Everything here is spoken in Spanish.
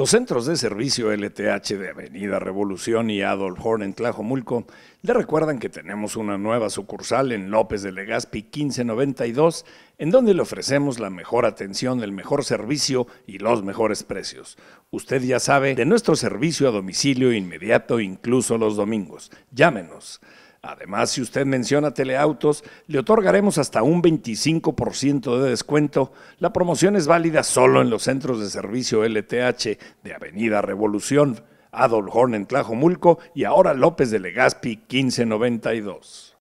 Los centros de servicio LTH de Avenida Revolución y Adolf Horn en Tlajomulco le recuerdan que tenemos una nueva sucursal en López de Legazpi 1592, en donde le ofrecemos la mejor atención, el mejor servicio y los mejores precios. Usted ya sabe de nuestro servicio a domicilio inmediato, incluso los domingos. Llámenos Además, si usted menciona Teleautos, le otorgaremos hasta un 25% de descuento. La promoción es válida solo en los centros de servicio LTH de Avenida Revolución, Adolfo Horn en Tlajomulco y ahora López de Legazpi 1592.